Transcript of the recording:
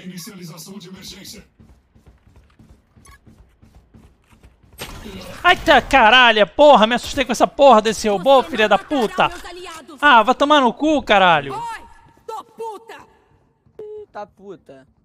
Inicialização de emergência. Ai, tá caralho, porra, me assustei com essa porra desse robô, filha da puta. Ah, vai tomar no cu, caralho. Oi, tô puta. Tá puta.